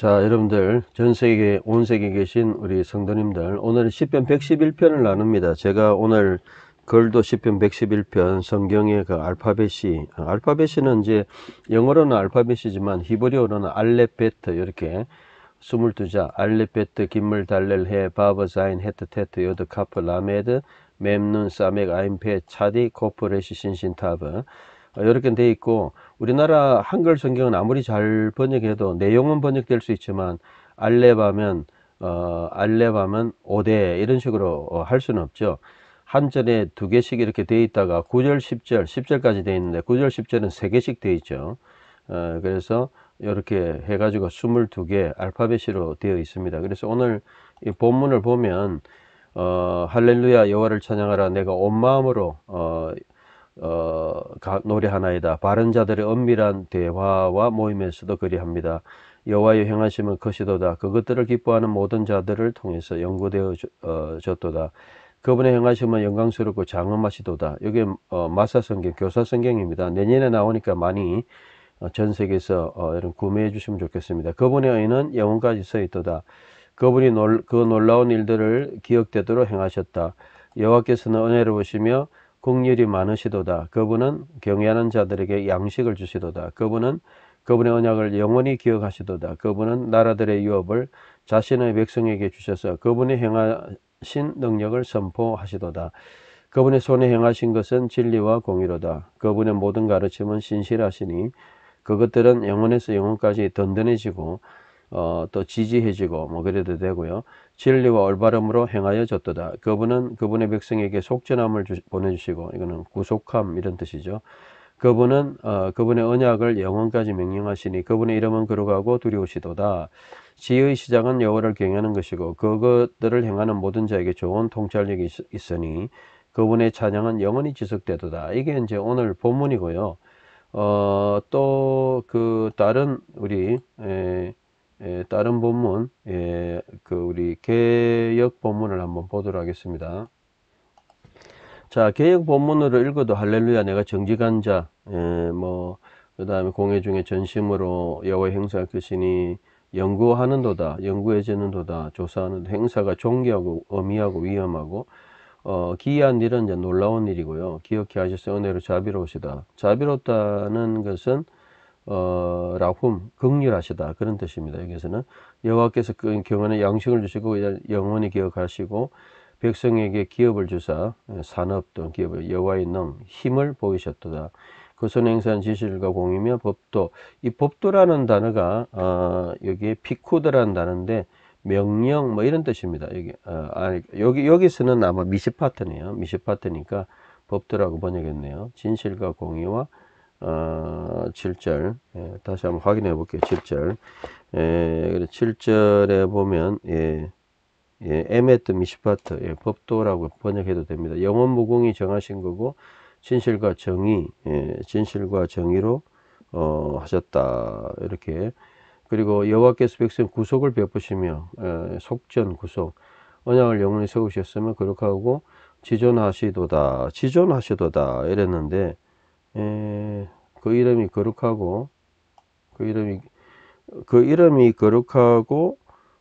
자 여러분들 전세계 온세계에 계신 우리 성도님들 오늘은 시편 111편을 나눕니다 제가 오늘 글도 시편 111편 성경의 그 알파벳이 알파벳이는 이제 영어로는 알파벳이지만 히브리어로는 알레베트 이렇게 22자 알레베트 긴물 달렐 헤 바버 자인 헤트 테트 요드 카프 라메드 맴눈 사맥 아임페 차디 코프 레시 신신 타브 이렇게 돼 있고 우리나라 한글 성경은 아무리 잘 번역해도 내용은 번역될 수 있지만 알레바면 어, 알레바면오대 이런 식으로 어, 할 수는 없죠. 한전에두 개씩 이렇게 돼 있다가 9절, 10절, 10절까지 돼 있는데 9절, 10절은 세 개씩 돼 있죠. 어, 그래서 이렇게 해가지고 22개 알파벳으로 되어 있습니다. 그래서 오늘 이 본문을 보면 어, 할렐루야 여호와를 찬양하라 내가 온 마음으로 어, 어, 가, 노래하나이다. 바른 자들의 엄밀한 대화와 모임에서도 그리합니다. 여호와의 행하심은 크시도다. 그것들을 기뻐하는 모든 자들을 통해서 연구되어 어, 졌도다. 그분의 행하심은 영광스럽고 장엄하시도다. 여기 어, 마사성경, 교사성경입니다. 내년에 나오니까 많이 어, 전 세계에서 어, 여러분 구매해 주시면 좋겠습니다. 그분의 의는 영혼까지서 있도다. 그분이 놀, 그 놀라운 일들을 기억되도록 행하셨다. 여호와께서는 은혜로우시며 국률이 많으시도다. 그분은 경외하는 자들에게 양식을 주시도다. 그분은 그분의 언약을 영원히 기억하시도다. 그분은 나라들의 유업을 자신의 백성에게 주셔서 그분이 행하신 능력을 선포하시도다. 그분의 손에 행하신 것은 진리와 공의로다. 그분의 모든 가르침은 신실하시니 그것들은 영원에서 영원까지 든든해지고 어, 또 지지해지고 뭐 그래도 되고요. 진리와 올바름으로 행하여 졌도다. 그분은 그분의 백성에게 속죄함을 보내주시고 이거는 구속함 이런 뜻이죠. 그분은 어, 그분의 언약을 영원까지 명령하시니 그분의 이름은 그러가고 두려우시도다. 지의 시작은 여호를 경외하는 것이고 그것들을 행하는 모든 자에게 좋은 통찰력이 있으니 그분의 찬양은 영원히 지속되도다. 이게 이제 오늘 본문이고요. 어, 또 그 다른 우리 에, 다른 본문 예, 그 우리 개역 본문을 한번 보도록 하겠습니다 자 개역 본문으로 읽어도 할렐루야 내가 정직한 자뭐 예, 그 다음에 공회 중에 전심으로 여호와 행사할 것이니 연구하는 도다 연구해지는 도다 조사하는 행사가 존귀하고 의미하고 위험하고 어, 기이한 일은 이제 놀라운 일이고요 기억해 하셨어요 은혜로 자비로우시다 자비롭다는 것은 어, 라훔 극렬하시다 그런 뜻입니다. 여기서는 여호와께서 그경원의 양식을 주시고 영원히 기억하시고 백성에게 기업을 주사 예, 산업 또는 기업을 여호와의 능 힘을 보이셨도다. 그 손에 행사한 지실과 공이며 법도 이 법도라는 단어가 어, 여기에 피쿠드라는 단어인데 명령 뭐 이런 뜻입니다. 여기 어, 아니, 여기 여기서는 아마 미시파트네요. 미시파트니까 법도라고 번역했네요. 진실과 공의와 7절 어, 예, 다시 한번 확인해 볼게요 7절 7절에 예, 보면 에메트 예, 미시파트 법도라고 번역해도 됩니다 영원 무궁이 정하신 거고 진실과 정의 진실과 정의로 어, 하셨다 이렇게 그리고 여호와께서 백성 구속을 베푸시며 속전 구속 언약을 영원히 세우셨으면 그렇게 하고 지존하시도다 지존하시도다 이랬는데 에, 예, 그 이름이 거룩하고 그 이름이 그 이름이 거룩하고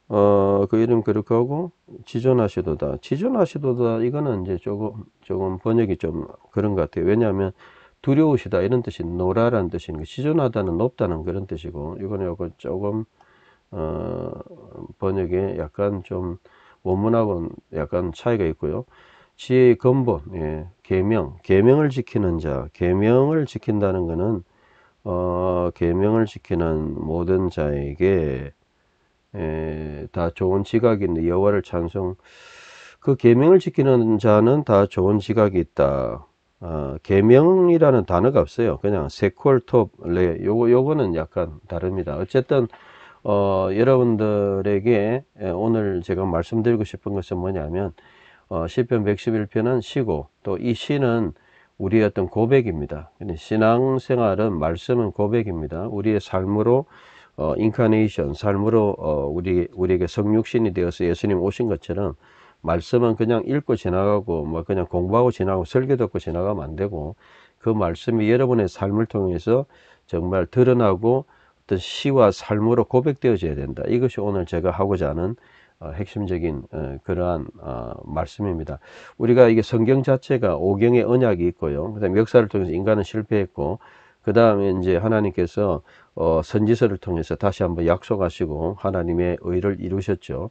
어, 그 이름 거룩하고 지존하시도다. 지존하시도다 이거는 이제 조금 조금 번역이 좀 그런 것 같아요. 왜냐하면 두려우시다 이런 뜻이 노라라는 뜻인니 지존하다는 높다는 그런 뜻이고 이거는 요거 조금 어, 번역에 약간 좀 원문하고는 약간 차이가 있고요. 지혜의 근본, 예, 계명, 계명을 지키는 자, 계명을 지킨다는 것은 어, 계명을 지키는 모든 자에게 에, 예, 다 좋은 지각인데 여호와를 찬송. 그 계명을 지키는 자는 다 좋은 지각이 있다. 어, 계명이라는 단어가 없어요. 그냥 세콜톱레 네, 요거 요거는 약간 다릅니다. 어쨌든 어, 여러분들에게 예, 오늘 제가 말씀드리고 싶은 것은 뭐냐면 어, 시편 111편은 시고 또 이 시는 우리의 어떤 고백입니다. 신앙생활은 말씀은 고백입니다. 우리의 삶으로 어, 인카네이션 삶으로 어, 우리 우리에게 성육신이 되어서 예수님 오신 것처럼 말씀은 그냥 읽고 지나가고 뭐 그냥 공부하고 지나가고 설교 듣고 지나가면 안 되고 그 말씀이 여러분의 삶을 통해서 정말 드러나고 어떤 시와 삶으로 고백되어져야 된다. 이것이 오늘 제가 하고자 하는 어, 핵심적인 어, 그러한 어, 말씀입니다. 우리가 이게 성경 자체가 오경의 언약이 있고요. 그다음 역사를 통해서 인간은 실패했고 그 다음에 이제 하나님께서 선지서를 통해서 다시 한번 약속하시고 하나님의 의를 이루셨죠.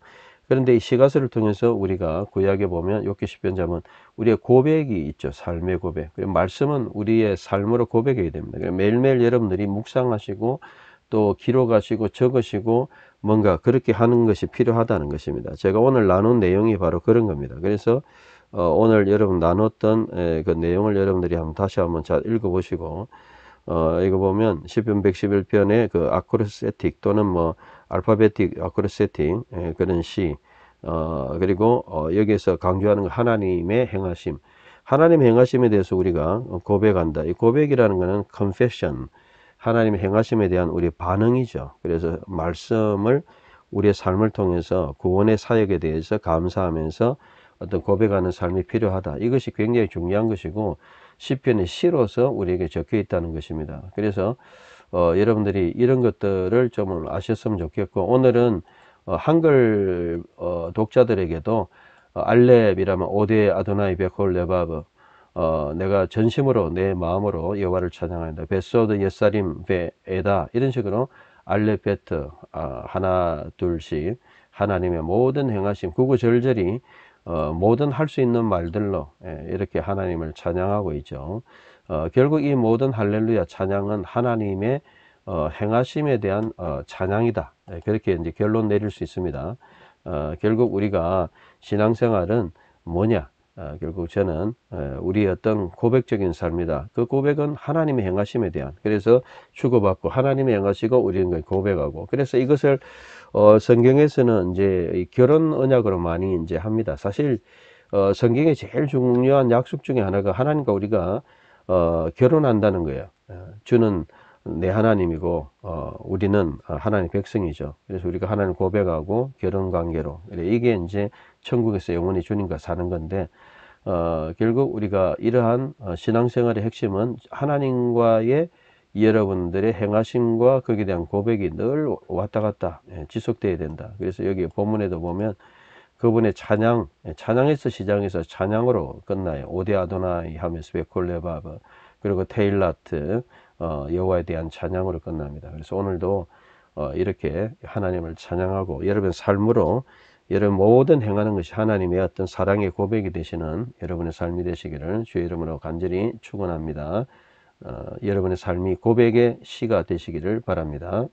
그런데 이 시가서를 통해서 우리가 구약에 보면 욕기 십변자문 우리의 고백이 있죠. 삶의 고백. 그리고 말씀은 우리의 삶으로 고백해야 됩니다. 그 매일매일 여러분들이 묵상하시고 또 기록하시고 적으시고 뭔가 그렇게 하는 것이 필요하다는 것입니다. 제가 오늘 나눈 내용이 바로 그런 겁니다. 그래서 어, 오늘 여러분 나눴던 에, 그 내용을 여러분들이 한번 다시 한번 잘 읽어보시고 어, 읽어보면 시편 111편의 그아크로세틱 또는 뭐 알파베틱 아크로세틱 에, 그런 시 어, 그리고 어, 여기에서 강조하는 거 하나님의 행하심 하나님 행하심에 대해서 우리가 고백한다. 이 고백이라는 것은 confession 하나님의 행하심에 대한 우리 반응이죠. 그래서 말씀을 우리의 삶을 통해서 구원의 사역에 대해서 감사하면서 어떤 고백하는 삶이 필요하다. 이것이 굉장히 중요한 것이고 시편의 시로서 우리에게 적혀 있다는 것입니다. 그래서 어, 여러분들이 이런 것들을 좀 아셨으면 좋겠고 오늘은 어, 한글 어, 독자들에게도 어, 알렙이라면 오데 아도나이 베콜 레바브 어, 내가 전심으로 내 마음으로 여호와를 찬양한다. 베소드 옛사림 베에다 이런 식으로 알레베트 아, 하나 둘씩 하나님의 모든 행하심 구구절절히 어, 모든 할 수 있는 말들로 예, 이렇게 하나님을 찬양하고 있죠. 어, 결국 이 모든 할렐루야 찬양은 하나님의 어, 행하심에 대한 어, 찬양이다. 예, 그렇게 이제 결론 내릴 수 있습니다. 어, 결국 우리가 신앙생활은 뭐냐? 어, 결국 저는 어, 우리의 어떤 고백적인 삶이다. 그 고백은 하나님의 행하심에 대한 그래서 주고받고 하나님의 행하시고 우리는 고백하고 그래서 이것을 어 성경에서는 이제 결혼 언약으로 많이 이제 합니다. 사실 어 성경의 제일 중요한 약속 중에 하나가 하나님과 우리가 어 결혼한다는 거예요. 어, 주는 내 하나님이고 어, 우리는 하나님 백성이죠. 그래서 우리가 하나님 고백하고 결혼 관계로 이게 이제 천국에서 영원히 주님과 사는 건데 어, 결국 우리가 이러한 어, 신앙생활의 핵심은 하나님과의 여러분들의 행하심과 거기에 대한 고백이 늘 왔다 갔다 예, 지속돼야 된다. 그래서 여기 본문에도 보면 그분의 찬양, 예, 찬양에서 시장에서 찬양으로 끝나요. 오데 아도나이 하면서 베콜레바 브 그리고 테일라트, 어, 여호와에 대한 찬양으로 끝납니다. 그래서 오늘도 어, 이렇게 하나님을 찬양하고 여러분 삶으로 여러분 모든 행하는 것이 하나님의 어떤 사랑의 고백이 되시는 여러분의 삶이 되시기를 주의 이름으로 간절히 축원합니다. 어, 여러분의 삶이 고백의 시가 되시기를 바랍니다.